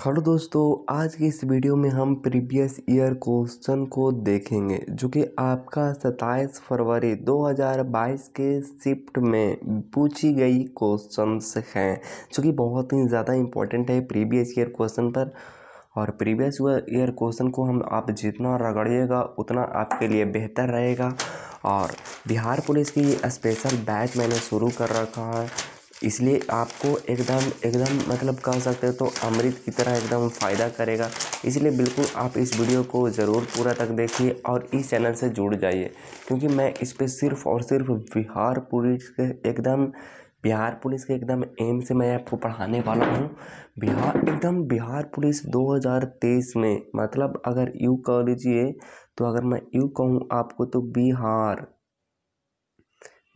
hello दोस्तों आज की इस वीडियो में हम प्रीवियस ईयर क्वेश्चन को देखेंगे जो कि आपका 27 फरवरी 2022 के शिफ्ट में पूछी गई क्वेश्चंस हैं जो कि बहुत ही ज़्यादा इम्पोर्टेंट है प्रीवियस ईयर क्वेश्चन पर और प्रीवियस ईयर क्वेश्चन को हम आप जितना रगड़िएगा उतना आपके लिए बेहतर रहेगा और बिहार पुलिस की स्पेशल बैच मैंने शुरू कर रखा है इसलिए आपको एकदम एकदम मतलब कह सकते हो तो अमृत की तरह एकदम फ़ायदा करेगा इसलिए बिल्कुल आप इस वीडियो को ज़रूर पूरा तक देखिए और इस चैनल से जुड़ जाइए क्योंकि मैं इस पर सिर्फ और सिर्फ बिहार पुलिस के एकदम बिहार पुलिस के एकदम एम से मैं आपको पढ़ाने वाला हूँ बिहार एकदम बिहार पुलिस 2023 में मतलब अगर यू कह लीजिए तो अगर मैं यू कहूँ आपको तो बिहार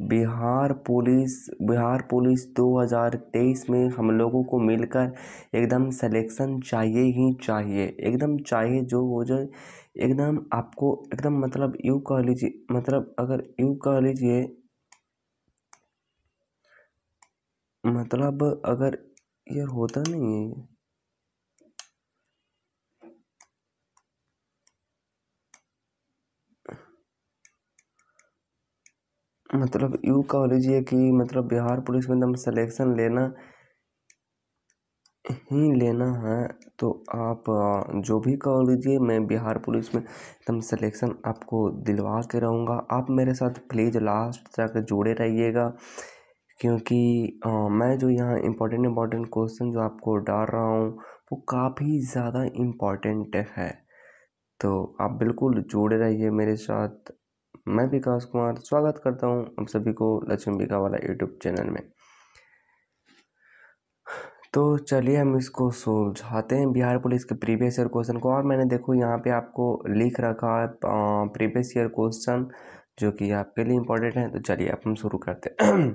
बिहार पुलिस बिहार पुलिस दो हज़ार तेईस में हम लोगों को मिलकर एकदम सिलेक्शन चाहिए ही चाहिए एकदम चाहिए जो हो जाए एकदम आपको एकदम मतलब यूँ कह लीजिए मतलब अगर यूँ कह लीजिए मतलब अगर यार होता नहीं है मतलब यूँ कह लीजिए कि मतलब बिहार पुलिस में एकदम सिलेक्शन लेना ही लेना है तो आप जो भी कह लीजिए मैं बिहार पुलिस में एकदम सलेक्सन आपको दिलवा के रहूँगा आप मेरे साथ प्लीज़ लास्ट तक जुड़े रहिएगा क्योंकि मैं जो यहाँ इम्पोर्टेंट इम्पोर्टेंट क्वेश्चन जो आपको डाल रहा हूँ वो काफ़ी ज़्यादा इम्पोर्टेंट है तो आप बिल्कुल जुड़े रहिए मेरे साथ मैं विकास कुमार स्वागत करता हूं आप सभी को लक्ष्मीबिका वाला यूट्यूब चैनल में तो चलिए हम इसको सुलझाते हैं बिहार पुलिस के प्रीवियस ईयर क्वेश्चन को और मैंने देखो यहाँ पे आपको लिख रखा है प्रीवियस ईयर क्वेश्चन जो कि आपके लिए इम्पोर्टेंट है तो चलिए अब हम शुरू करते हैं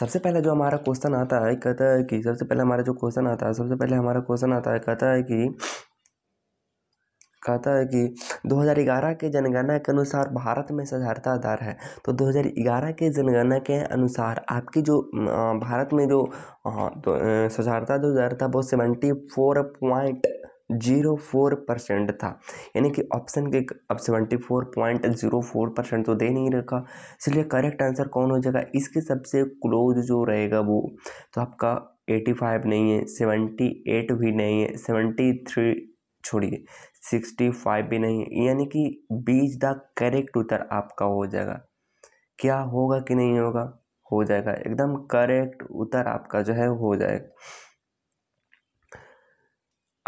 सबसे पहले जो हमारा क्वेश्चन आता है कहता है कि सबसे पहले हमारा जो क्वेश्चन आता है सबसे पहले हमारा क्वेश्चन आता है कहता है कि कहता है कि दो हज़ार ग्यारह के जनगणना के अनुसार भारत में साक्षरता दर है तो दो हज़ार ग्यारह के जनगणना के अनुसार आपकी जो भारत में जो साक्षरता जो दर था वो seventy four point zero four percent था यानी कि ऑप्शन के अब seventy four point zero four percent तो दे नहीं रखा इसलिए करेक्ट आंसर कौन हो जाएगा इसके सबसे क्लोज जो रहेगा वो तो आपका एटी फाइव नहीं है सेवेंटी एट भी नहीं है सेवेंटी थ्री छोड़िए सिक्सटी फाइव भी नहीं यानी कि बीज द करेक्ट उत्तर आपका हो जाएगा क्या होगा कि नहीं होगा हो जाएगा एकदम करेक्ट उत्तर आपका जो है हो जाएगा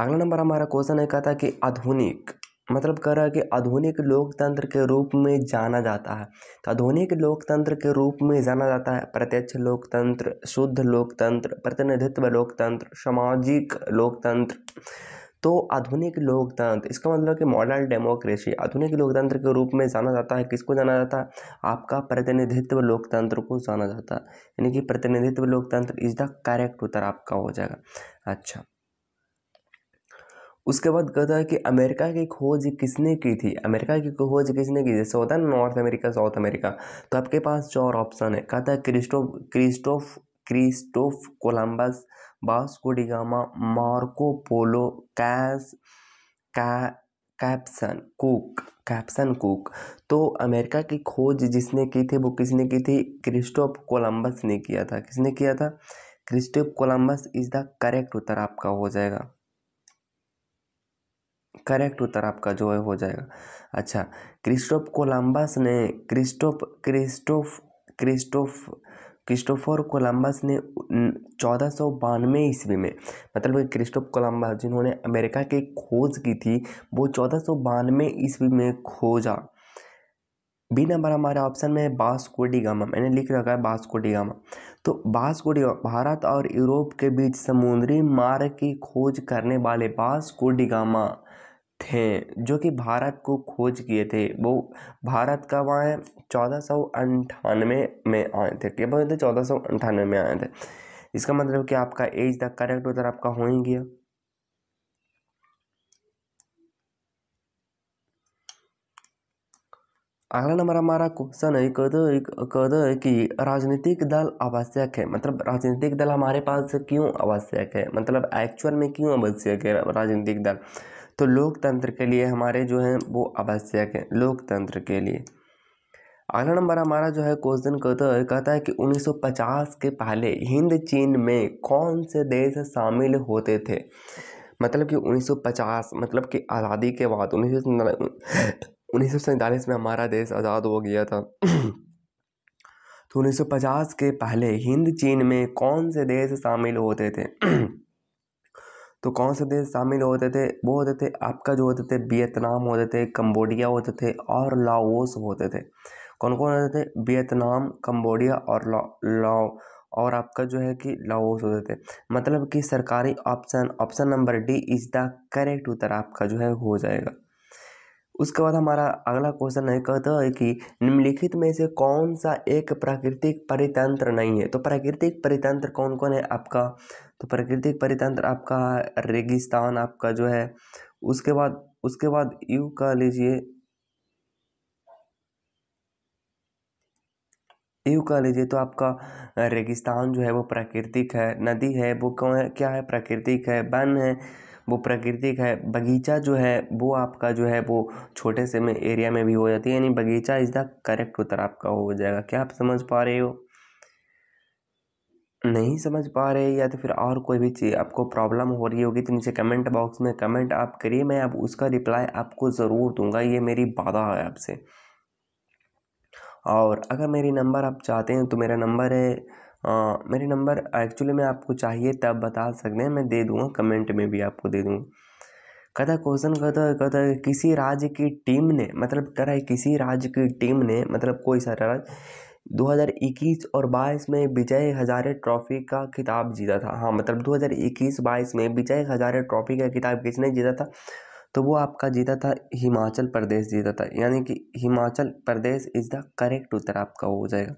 अगला नंबर हमारा क्वेश्चन है कहता कि आधुनिक मतलब कह रहा है कि आधुनिक लोकतंत्र के रूप में जाना जाता है तो आधुनिक लोकतंत्र के रूप में जाना जाता है प्रत्यक्ष लोकतंत्र शुद्ध लोकतंत्र प्रतिनिधित्व लोकतंत्र सामाजिक लोकतंत्र तो आधुनिक लोकतंत्र इसका मतलब कि मॉडर्न डेमोक्रेसी आधुनिक लोकतंत्र के रूप में जाना जाता है किसको जाना जाता है आपका प्रतिनिधित्व लोकतंत्र को जाना जाता है यानी कि प्रतिनिधित्व लोकतंत्र इज द करेक्ट उत्तर आपका हो जाएगा अच्छा उसके बाद कहता है कि अमेरिका की खोज किसने की थी अमेरिका की खोज किसने की जैसे होता है नॉर्थ अमेरिका साउथ अमेरिका तो आपके पास चार ऑप्शन है कहता है Christo Christoph Christoph Columbus Vasco da Gama Marco Polo कैस का कैप्सन कुक कैप्सन कुक तो अमेरिका की खोज जिसने की थी वो किसने की थी क्रिस्टोफ कोलंबस ने किया था किसने किया था Christoph Columbus is the correct उत्तर आपका हो जाएगा करेक्ट उत्तर आपका जो है हो जाएगा अच्छा क्रिस्टोफ कोलंबस ने Christoph Christoph Christoph Christopher Columbus ने चौदह सौ बानवे ईस्वी में मतलब क्रिस्टोफ कोलंबस जिन्होंने अमेरिका की खोज की थी वो चौदह सौ बानवे ईस्वी में खोजा बी नंबर हमारे ऑप्शन में है बास्को मैंने लिख रखा है बास्को तो बास्को भारत और यूरोप के बीच समुद्री मार्ग की खोज करने वाले बास्को थे जो कि भारत को खोज किए थे वो भारत कब आए चौदह सौ अंठानवे में आए थे क्या बोलते थे चौदह सौ अंठानवे में आए थे इसका मतलब कि आपका एज द करेक्ट उधर आपका हो ही गया अगला नंबर हमारा क्वेश्चन है कद कद कि राजनीतिक दल आवश्यक है मतलब राजनीतिक दल हमारे पास क्यों आवश्यक है मतलब एक्चुअल में क्यों आवश्यक है राजनीतिक दल तो लोकतंत्र के लिए हमारे जो हैं वो आवश्यक हैं लोकतंत्र के लिए अगला नंबर हमारा जो है क्वेश्चन कहता है कहता है कि 1950 के पहले हिंद चीन में कौन से देश शामिल होते थे मतलब कि 1950 मतलब कि आज़ादी के बाद उन्नीस उन्नीस में हमारा देश आज़ाद हो गया था तो 1950 के पहले हिंद चीन में कौन से देश शामिल होते थे तो कौन से देश शामिल होते थे वो होते थे आपका जो होते थे वियतनाम होते थे कम्बोडिया होते थे और लाओस होते थे कौन कौन होते थे वियतनाम कम्बोडिया और ला और आपका जो है कि लाओस होते थे मतलब कि सरकारी option option number D is the correct उत्तर आपका जो है हो जाएगा उसके बाद हमारा अगला क्वेश्चन है कहता है कि निम्नलिखित में से कौन सा एक प्राकृतिक परितंत्र नहीं है तो प्राकृतिक परितंत्र कौन कौन है आपका तो प्राकृतिक परितंत्र आपका रेगिस्तान आपका जो है उसके बाद उसके बाद यू का लीजिए यू का लीजिए तो आपका रेगिस्तान जो है वो प्राकृतिक है नदी है वो कौन है क्या है प्राकृतिक है वन है वो प्राकृतिक है बगीचा जो है वो आपका जो है वो छोटे से में एरिया में भी हो जाती है यानी बगीचा इज द करेक्ट उत्तर आपका हो जाएगा क्या आप समझ पा रहे हो नहीं समझ पा रहे या तो फिर और कोई भी चीज़ आपको प्रॉब्लम हो रही होगी तो नीचे कमेंट बॉक्स में कमेंट आप करिए मैं आप उसका रिप्लाई आपको ज़रूर दूंगा ये मेरी वादा है आपसे और अगर मेरी नंबर आप चाहते हैं तो मेरा नंबर है आ, मेरे नंबर एक्चुअली में आपको चाहिए तब बता सकते हैं मैं दे दूँगा कमेंट में भी आपको दे दूँगा कदा क्वेश्चन कदा कदा किसी राज्य की टीम ने मतलब करा किसी राज्य की टीम ने मतलब कोई सारा राज्य दो हज़ार इक्कीस और बाईस में विजय हज़ारे ट्रॉफ़ी का खिताब जीता था हाँ मतलब दो हज़ार इक्कीस बाईस में विजय हज़ारे ट्रॉफ़ी का खिताब किसने जीता था तो वो आपका जीता था हिमाचल प्रदेश जीता था यानी कि Himachal Pradesh is the correct उत्तर आपका हो जाएगा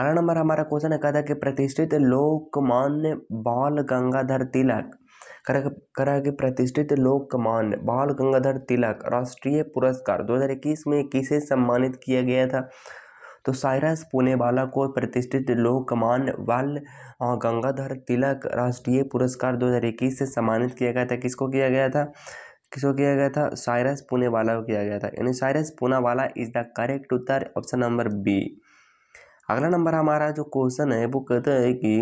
अगला नंबर हमारा क्वेश्चन है कहा था कि प्रतिष्ठित लोकमान्य बाल गंगाधर तिलक करा कि प्रतिष्ठित लोकमान्य बाल गंगाधर तिलक राष्ट्रीय पुरस्कार 2021 में किसे सम्मानित किया गया था तो साइरस पुनेवाला को प्रतिष्ठित लोकमान बाल गंगाधर तिलक राष्ट्रीय पुरस्कार दो हज़ार इक्कीस से सम्मानित किया गया था किसको किया गया था किसको किया गया था साइरस पुनेवाला को किया गया था यानी Cyrus Poonawalla is the correct उत्तर ऑप्शन नंबर बी अगला नंबर हमारा जो क्वेश्चन है वो कहता है कि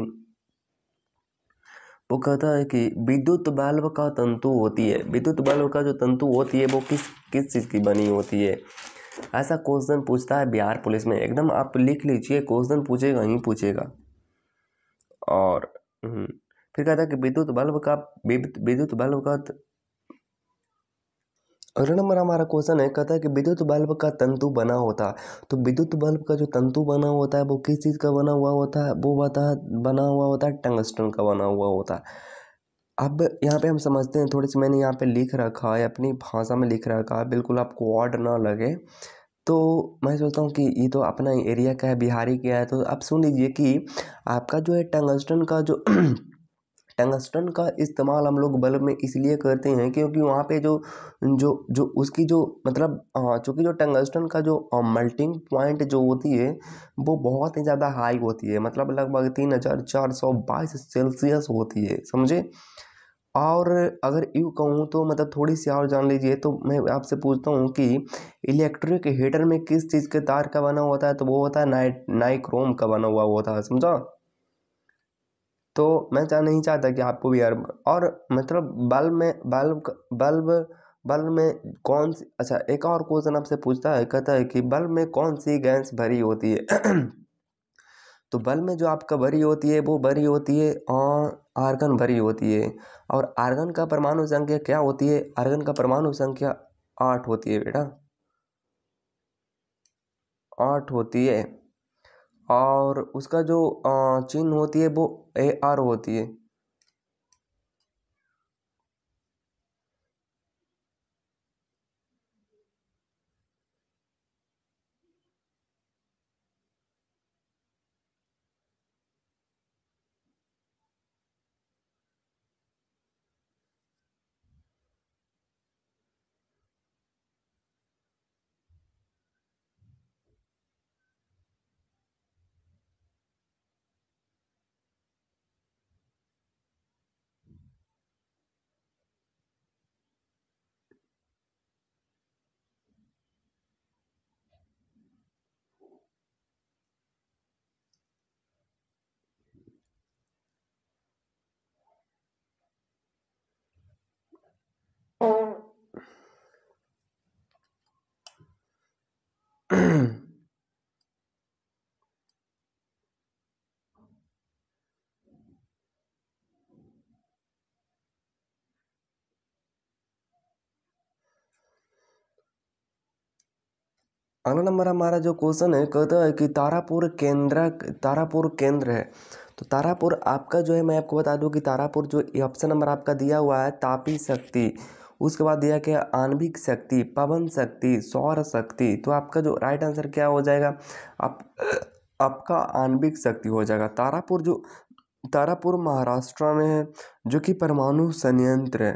वो कहता है कि विद्युत बल्ब का तंतु होती है विद्युत बल्ब का जो तंतु होती है वो किस किस चीज़ की बनी होती है ऐसा क्वेश्चन पूछता है बिहार पुलिस में एकदम आप लिख लीजिए क्वेश्चन पूछेगा ही पूछेगा और हम्म, फिर कहता है कि विद्युत बल्ब का विद्युत बल्ब का अगला नंबर हमारा क्वेश्चन है कहता है कि विद्युत बल्ब का तंतु बना होता तो विद्युत बल्ब का जो तंतु बना होता है वो किस चीज़ का बना हुआ होता है वो बता बना हुआ होता है टंगस्टन का बना हुआ होता है अब यहाँ पे हम समझते हैं थोड़ी सी मैंने यहाँ पे लिख रखा है अपनी भाषा में लिख रखा है बिल्कुल आपको ऑड ना लगे तो मैं सोचता हूँ कि ये तो अपना एरिया का है बिहारी का है तो आप सुन लीजिए कि आपका जो है टंगस्टन का जो टंगस्टन का इस्तेमाल हम लोग बल्ब में इसलिए करते हैं क्योंकि वहाँ पे जो जो जो उसकी जो मतलब चूँकि जो टंगस्टन का जो मल्टिंग पॉइंट जो होती है वो बहुत ही ज़्यादा हाई होती है मतलब लगभग तीन हज़ार चार सौ बाईस सेल्सियस होती है समझे और अगर यूँ कहूँ तो मतलब थोड़ी सी और जान लीजिए तो मैं आपसे पूछता हूँ कि इलेक्ट्रिक हीटर में किस चीज़ के तार का बना हुआ होता है तो वो होता है नाइट नाइक्रोम का बना हुआ होता है समझा तो मैं चाह नहीं चाहता कि आपको भी यार और मतलब बल्ब में बल्ब बल्ब बल्ब में कौन सी अच्छा एक और क्वेश्चन आपसे पूछता है कहता है कि बल्ब में कौन सी गैस भरी होती है तो बल में जो आपका भरी होती है वो भरी होती है और आर्गन भरी होती है और आर्गन का परमाणु संख्या क्या होती है आर्गन का परमाणु संख्या आठ होती है बेटा आठ होती है और उसका जो चिन्ह होती है वो ए आर होती है अगला नंबर हमारा जो क्वेश्चन है कहता है कि तारापुर केंद्र तारापुर केंद्र है तो तारापुर आपका जो है मैं आपको बता दूं कि तारापुर जो ऑप्शन नंबर आपका दिया हुआ है तापी शक्ति उसके बाद दिया गया आणविक शक्ति पवन शक्ति सौर शक्ति तो आपका जो राइट आंसर क्या हो जाएगा आप आपका आणविक शक्ति हो जाएगा तारापुर जो तारापुर महाराष्ट्र में है जो कि परमाणु संयंत्र है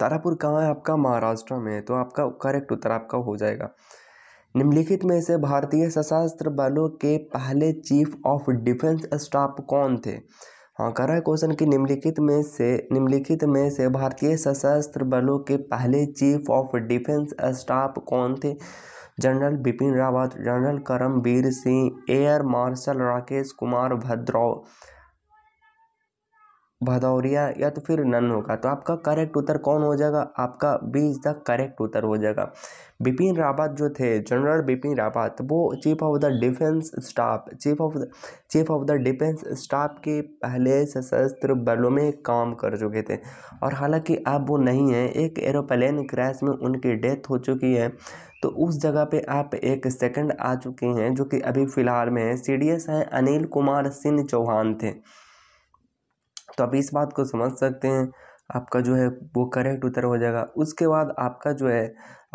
तारापुर कहाँ है आपका महाराष्ट्र में है तो आपका करेक्ट उत्तर आपका हो जाएगा निम्नलिखित में से भारतीय सशस्त्र बलों के पहले चीफ ऑफ डिफेंस स्टाफ कौन थे हाँ कह रहा है क्वेश्चन कि निम्नलिखित में से निम्नलिखित में से भारतीय सशस्त्र बलों के पहले चीफ ऑफ डिफेंस स्टाफ कौन थे general Bipin Rawat general Karamvir Singh air marshal Rakesh Kumar भद्रौ भदौरिया या तो फिर नन होगा तो आपका करेक्ट उत्तर कौन हो जाएगा आपका बी इज़ द करेक्ट उत्तर हो जाएगा बिपिन रावत जो थे जनरल बिपिन रावत वो chief of the defence staff chief of the chief of the defence staff के पहले सशस्त्र बलों में काम कर चुके थे और हालांकि अब वो नहीं है एक एरोप्लेन क्रैश में उनकी डेथ हो चुकी है तो उस जगह पे आप एक सेकंड आ चुके हैं जो कि अभी फ़िलहाल में है सी डी एस हैं अनिल कुमार सिंह चौहान थे तो आप इस बात को समझ सकते हैं आपका जो है वो करेक्ट उत्तर हो जाएगा उसके बाद आपका जो है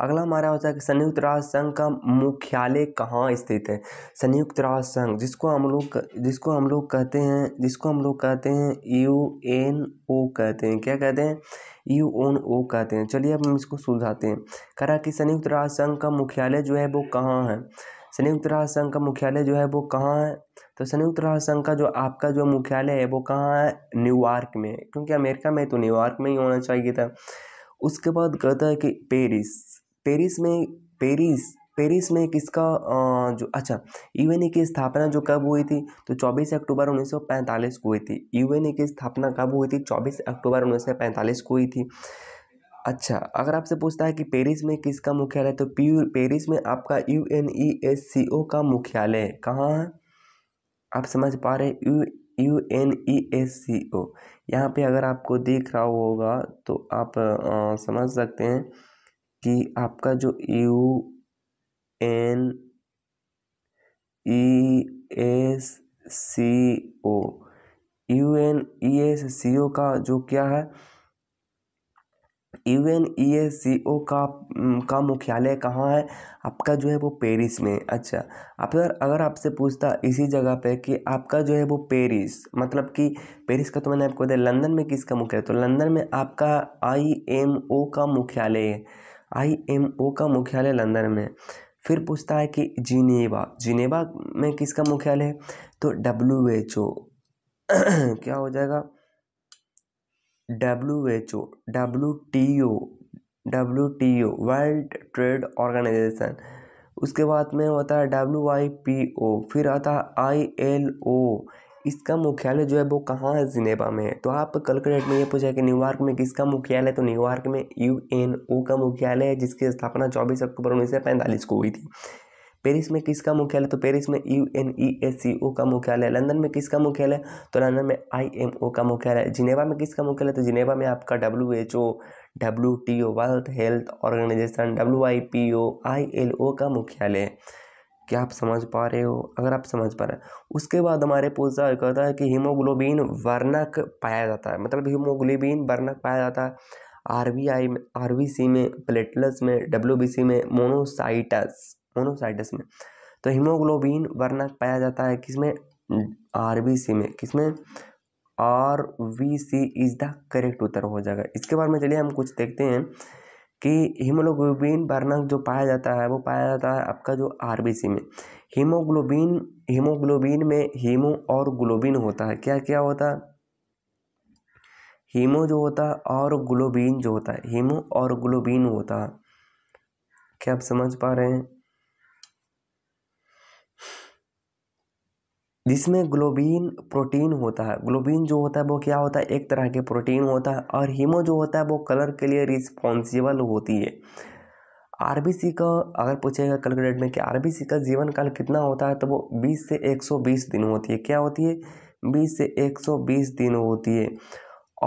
अगला हमारा होता है कि संयुक्त राष्ट्र संघ का मुख्यालय कहाँ स्थित है संयुक्त राष्ट्र संघ जिसको हम लोग जिसको हम लोग कहते हैं जिसको हम लोग कहते हैं यू एन ओ कहते हैं क्या कहते हैं यू ओन ओ कहते हैं चलिए अब हम इसको सुलझाते हैं रहा कि संयुक्त राष्ट्र संघ का मुख्यालय जो है वो कहाँ है संयुक्त राष्ट्र संघ का मुख्यालय जो है वो कहाँ है तो संयुक्त राष्ट्र संघ का जो आपका जो मुख्यालय है वो कहाँ है न्यूयॉर्क में क्योंकि अमेरिका में तो न्यूयॉर्क में ही होना चाहिए था उसके बाद कहता है कि पेरिस पेरिस में पेरिस पेरिस में किसका जो अच्छा ए की स्थापना जो कब हुई थी तो 24 अक्टूबर 1945 को हुई थी ए की स्थापना कब हुई थी 24 अक्टूबर 1945 को हुई थी अच्छा अगर आपसे पूछता है कि पेरिस में किसका मुख्यालय तो पेरिस में आपका U N E S C O का मुख्यालय कहाँ है आप समझ पा रहे U U N E S C O यहाँ पे अगर आपको दिख रहा होगा तो आप आ, समझ सकते हैं कि आपका जो U N E S C O U N E S C O का जो क्या है U N E S C O का का मुख्यालय कहाँ है आपका जो है वो पेरिस में अच्छा अच्छा अगर अगर आपसे पूछता इसी जगह पे कि आपका जो है वो पेरिस मतलब कि पेरिस का तो मैंने आपको बताया लंदन में किसका मुख्यालय तो लंदन में आपका आई एम ओ का मुख्यालय है आई एम ओ का मुख्यालय लंदन में फिर पूछता है कि जिनेवा जिनेवा में किसका मुख्यालय है तो डब्ल्यू एच ओ क्या हो जाएगा W H O W T O W T O world trade organisation उसके बाद में होता है डब्ल्यू आई पी ओ फिर आता है आई एल ओ इसका मुख्यालय जो है वो कहाँ है जिनेबा में है तो आप कल के डेट में ये पूछा कि न्यूयॉर्क में किसका मुख्यालय तो न्यूयॉर्क में यू एन ओ का मुख्यालय है जिसकी स्थापना चौबीस अक्टूबर उन्नीस सौ पैंतालीस को हुई थी पेरिस में किसका मुख्यालय तो पेरिस में U N E S C O का मुख्यालय लंदन में किसका मुख्यालय तो लंदन में आई एम ओ का मुख्यालय जिनेवा में किसका मुख्यालय तो जिनेवा में आपका W H O W T O world health organisation W I P O I L O का मुख्यालय क्या आप समझ पा रहे हो अगर आप समझ पा रहे हो उसके बाद हमारे पूछा कहता है कि हीमोग्लोबिन वर्णक पाया जाता है मतलब हीमोग्लोबिन वर्णक पाया जाता है आर बी आई में आर बी सी में प्लेटलेट्स में डब्ल्यू बी सी में मोनोसाइटस मोनोसाइटस में तो हीमोग्लोबिन वर्णक पाया जाता है किसमें आर बी सी में किसमें R B C is the correct उत्तर हो जाएगा इसके बारे में चलिए हम कुछ देखते हैं कि हीमोग्लोबिन वर्णक जो पाया जाता है वो पाया जाता है आपका जो आर बी सी में हीमोग्लोबिन हीमोग्लोबिन में हीमो और ग्लोबिन होता है क्या क्या होता है हीमो जो होता है और ग्लोबिन जो होता है हीमो और ग्लोबिन होता है क्या आप समझ पा रहे हैं जिसमें ग्लोबीन प्रोटीन होता है ग्लोबीन जो होता है वो क्या होता है एक तरह के प्रोटीन होता है और हीमो जो होता है वो कलर के लिए रिस्पॉन्सिबल होती है आर बी सी का अगर पूछेगा कैलकुलेट में कि आर बी सी का जीवन काल कितना होता है तो वो बीस से एक सौ बीस दिन होती है क्या होती है बीस से एक सौ बीस दिन होती है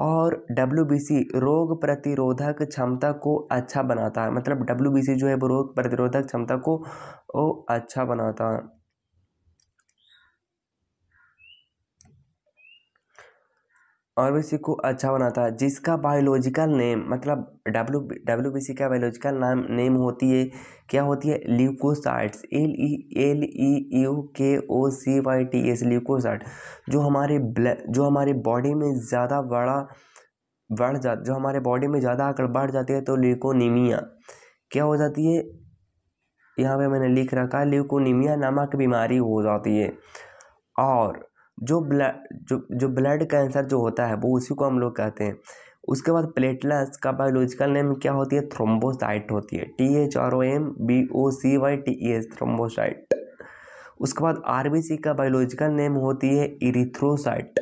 और डब्ल्यू बी सी रोग प्रतिरोधक क्षमता को अच्छा बनाता है मतलब डब्ल्यू बी सी जो है वो रोग प्रतिरोधक क्षमता को वो अच्छा बनाता है और बी सी को अच्छा बनाता है जिसका बायोलॉजिकल नेम मतलब डब्ल्यू डब्ल्यू बी सी का बायोलॉजिकल नाम नेम होती है क्या होती है leucocytes L E L E U K O C Y T S leucocyte जो हमारे ब्लड जो हमारे बॉडी में ज़्यादा बड़ा बढ़ जा जो हमारे बॉडी में ज़्यादा आकर बढ़ जाती है तो ल्यूकोनीमिया क्या हो जाती है यहाँ पे मैंने लिख रखा है ल्यूकोनीमिया नामक बीमारी हो जाती है और जो ब्लड जो जो ब्लड कैंसर जो होता है वो उसी को हम लोग कहते हैं उसके बाद प्लेटलेट्स का बायोलॉजिकल नेम क्या होती है थ्रोम्बोसाइट होती है T H R O M B O C Y T E S thrombocyte उसके बाद आर बी सी का बायोलॉजिकल नेम होती है इरिथ्रोसाइट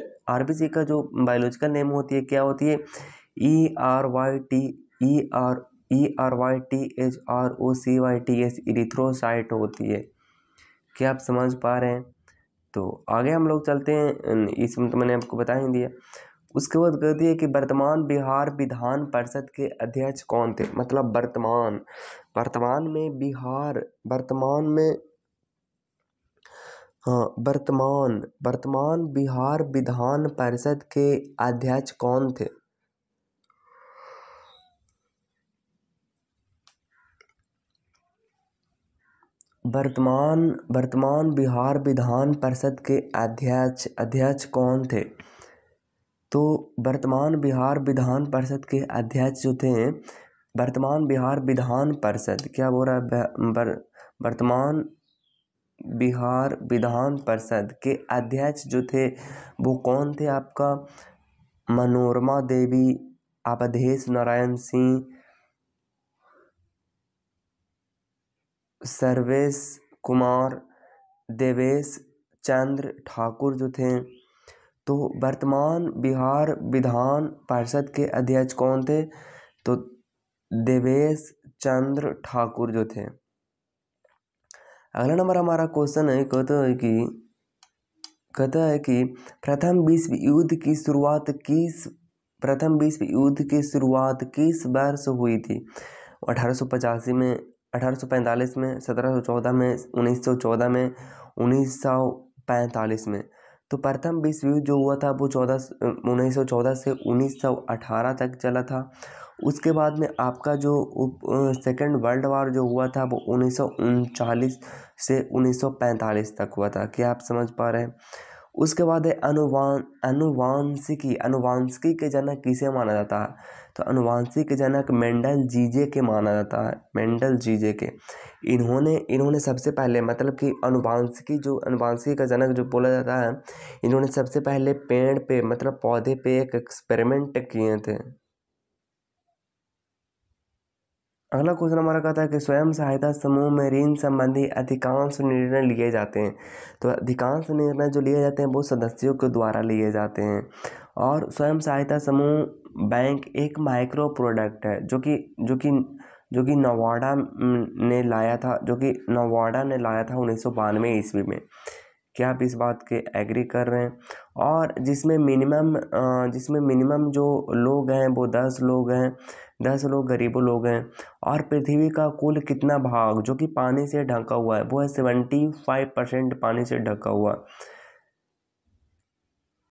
सी का जो बायोलॉजिकल नेम होती है क्या होती है E R Y T E R E R Y T H R O C Y T S erythrocyte होती है क्या आप समझ पा रहे हैं तो आगे हम लोग चलते हैं इसमें तो मैंने आपको बता ही दिया उसके बाद कह दिया कि वर्तमान बिहार विधान परिषद के अध्यक्ष कौन थे मतलब वर्तमान वर्तमान में बिहार वर्तमान में हाँ वर्तमान वर्तमान बिहार विधान परिषद के अध्यक्ष कौन थे वर्तमान वर्तमान बिहार विधान परिषद के अध्यक्ष अध्यक्ष कौन थे तो वर्तमान बिहार विधान परिषद के अध्यक्ष जो थे वर्तमान बिहार विधान परिषद क्या बोल रहा है वर्तमान बिहार विधान परिषद के अध्यक्ष जो थे वो कौन थे आपका मनोरमा देवी अवधेश नारायण सिंह सर्वेश कुमार देवेश चंद्र ठाकुर जो थे तो वर्तमान बिहार विधान परिषद के अध्यक्ष कौन थे तो देवेश चंद्र ठाकुर जो थे अगला नंबर हमारा क्वेश्चन है कहता है कि कहता है कि प्रथम विश्व युद्ध की शुरुआत किस प्रथम विश्व युद्ध की शुरुआत किस वर्ष हुई थी अठारह में अठारह सौ पैंतालीस में सत्रह सौ चौदह में उन्नीस सौ चौदह में उन्नीस सौ पैंतालीस में तो प्रथम विश्व युद्ध जो हुआ था वो चौदह उन्नीस सौ चौदह से उन्नीस सौ अठारह तक चला था उसके बाद में आपका जो सेकेंड वर्ल्ड वार जो हुआ था वो उन्नीस सौ उनचालीस से उन्नीस सौ पैंतालीस तक हुआ था क्या आप समझ पा रहे हैं उसके बाद है अनुवान अनुवांशिकी अनुवांशिकी के जनक किसे माना जाता है तो अनुवांशिक जनक मेंडल जीजे के माना जाता है मेंडल जीजे के इन्होंने इन्होंने सबसे पहले मतलब कि अनुवांशिकी जो अनुवांशिकी का जनक जो बोला जाता है इन्होंने सबसे पहले पेड़ पे मतलब पौधे पे एक एक्सपेरिमेंट किए थे अगला क्वेश्चन हमारा कहता है कि स्वयं सहायता समूह में ऋण संबंधी अधिकांश निर्णय लिए जाते हैं तो अधिकांश निर्णय जो लिए जाते हैं वो सदस्यों के द्वारा लिए जाते हैं और स्वयं सहायता समूह बैंक एक माइक्रो प्रोडक्ट है जो कि जो कि जो कि नवाडा ने लाया था जो कि नवाडा ने लाया था उन्नीस सौ बानवे ईस्वी में क्या आप इस बात के एग्री कर रहे हैं और जिसमें मिनिमम जिसमें मिनिमम जो लोग हैं वो दस लोग हैं दस लोग गरीबों लोग हैं और पृथ्वी का कुल कितना भाग जो कि पानी से ढका हुआ है वो है सेवेंटी फाइव परसेंट पानी से ढका हुआ